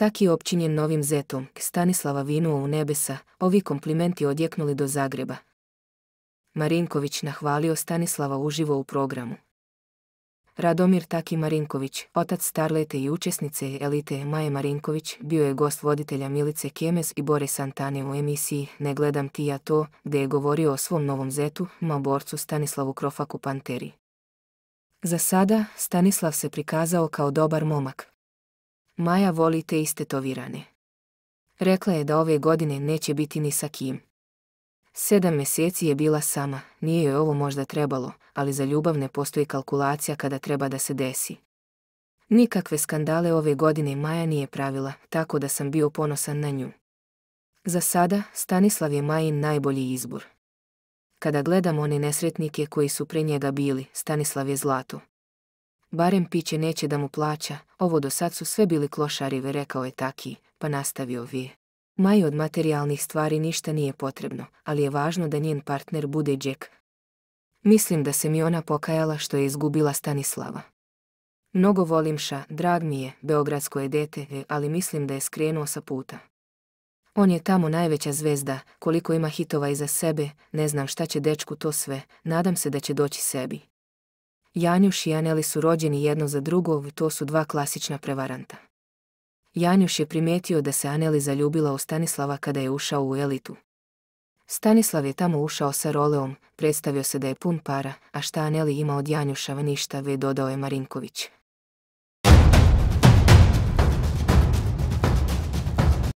Tak i općinjen novim zetom, Stanislava vinuo u nebesa, ovi komplimenti odjeknuli do Zagreba. Marinković nahvalio Stanislava uživo u programu. Radomir Taki Marinković, otac Starlete i učesnice elite Maje Marinković, bio je gost voditelja Milice Kemes i Bore Santane u emisiji Ne gledam ti ja to, gdje je govorio o svom novom zetu, ma borcu Stanislavu Krofaku Panteri. Za sada Stanislav se prikazao kao dobar momak, Maja voli te istetovirane. Rekla je da ove godine neće biti ni sa kim. Sedam mjeseci je bila sama, nije joj ovo možda trebalo, ali za ljubav ne postoji kalkulacija kada treba da se desi. Nikakve skandale ove godine Maja nije pravila, tako da sam bio ponosan na nju. Za sada Stanislav je Majin najbolji izbor. Kada gledam one nesretnike koji su pre njega bili, Stanislav je zlato. Barem piće neće da mu plaća, ovo do sad su sve bili klošarive, rekao je taki, pa nastavio vije. Maj od materijalnih stvari ništa nije potrebno, ali je važno da njen partner bude džek. Mislim da se mi ona pokajala što je izgubila Stanislava. Mnogo volim ša, drag mi je, beogradsko je dete, e, ali mislim da je skrenuo sa puta. On je tamo najveća zvezda, koliko ima hitova iza sebe, ne znam šta će dečku to sve, nadam se da će doći sebi. Janjuš i Aneli su rođeni jedno za drugo to su dva klasična prevaranta. Janjuš je primijetio da se Aneli zaljubila u Stanislava kada je ušao u elitu. Stanislav je tamo ušao sa roleom, predstavio se da je pun para, a šta Aneli ima od Janjuša ništa, ve dodao je Marinković.